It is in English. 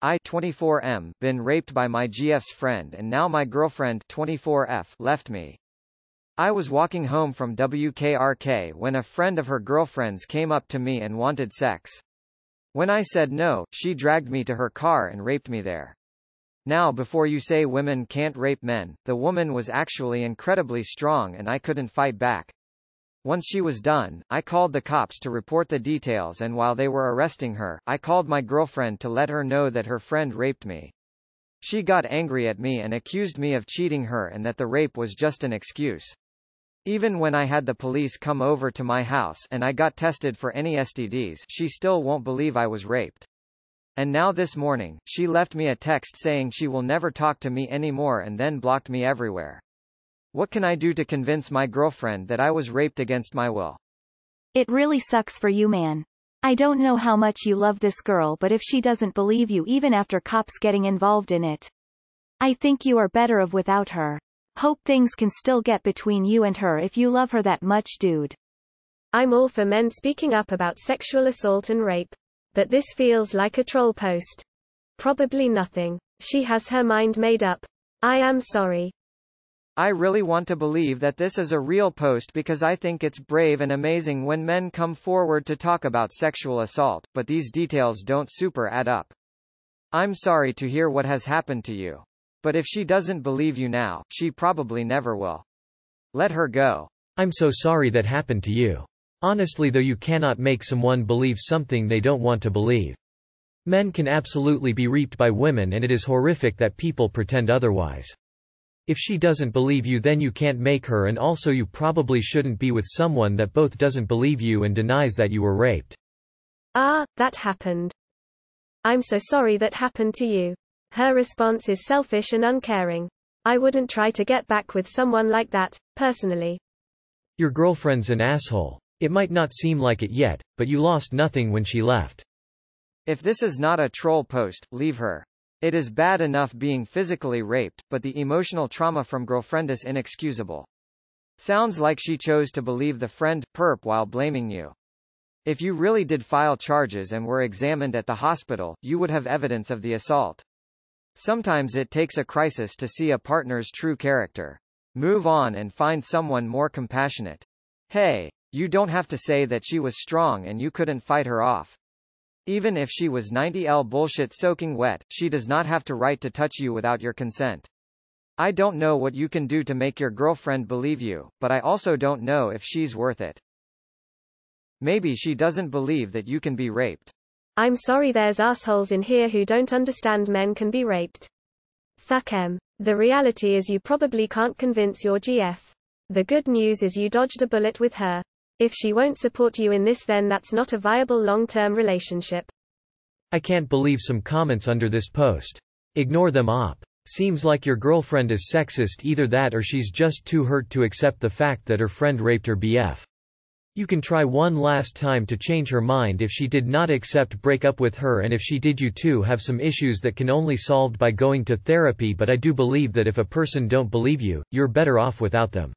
I 24M been raped by my GF's friend and now my girlfriend 24F left me. I was walking home from WKRK when a friend of her girlfriend's came up to me and wanted sex. When I said no, she dragged me to her car and raped me there. Now before you say women can't rape men, the woman was actually incredibly strong and I couldn't fight back. Once she was done, I called the cops to report the details and while they were arresting her, I called my girlfriend to let her know that her friend raped me. She got angry at me and accused me of cheating her and that the rape was just an excuse. Even when I had the police come over to my house and I got tested for any STDs, she still won't believe I was raped. And now this morning, she left me a text saying she will never talk to me anymore and then blocked me everywhere. What can I do to convince my girlfriend that I was raped against my will? It really sucks for you man. I don't know how much you love this girl but if she doesn't believe you even after cops getting involved in it. I think you are better of without her. Hope things can still get between you and her if you love her that much dude. I'm all for men speaking up about sexual assault and rape. But this feels like a troll post. Probably nothing. She has her mind made up. I am sorry. I really want to believe that this is a real post because I think it's brave and amazing when men come forward to talk about sexual assault, but these details don't super add up. I'm sorry to hear what has happened to you. But if she doesn't believe you now, she probably never will. Let her go. I'm so sorry that happened to you. Honestly though you cannot make someone believe something they don't want to believe. Men can absolutely be reaped by women and it is horrific that people pretend otherwise. If she doesn't believe you then you can't make her and also you probably shouldn't be with someone that both doesn't believe you and denies that you were raped. Ah, that happened. I'm so sorry that happened to you. Her response is selfish and uncaring. I wouldn't try to get back with someone like that, personally. Your girlfriend's an asshole. It might not seem like it yet, but you lost nothing when she left. If this is not a troll post, leave her. It is bad enough being physically raped, but the emotional trauma from girlfriend is inexcusable. Sounds like she chose to believe the friend, perp while blaming you. If you really did file charges and were examined at the hospital, you would have evidence of the assault. Sometimes it takes a crisis to see a partner's true character. Move on and find someone more compassionate. Hey, you don't have to say that she was strong and you couldn't fight her off. Even if she was 90L bullshit soaking wet, she does not have to right to touch you without your consent. I don't know what you can do to make your girlfriend believe you, but I also don't know if she's worth it. Maybe she doesn't believe that you can be raped. I'm sorry there's assholes in here who don't understand men can be raped. Fuck em. The reality is you probably can't convince your GF. The good news is you dodged a bullet with her. If she won't support you in this then that's not a viable long-term relationship. I can't believe some comments under this post. Ignore them op. Seems like your girlfriend is sexist either that or she's just too hurt to accept the fact that her friend raped her BF. You can try one last time to change her mind if she did not accept break up with her and if she did you too have some issues that can only solved by going to therapy but I do believe that if a person don't believe you, you're better off without them.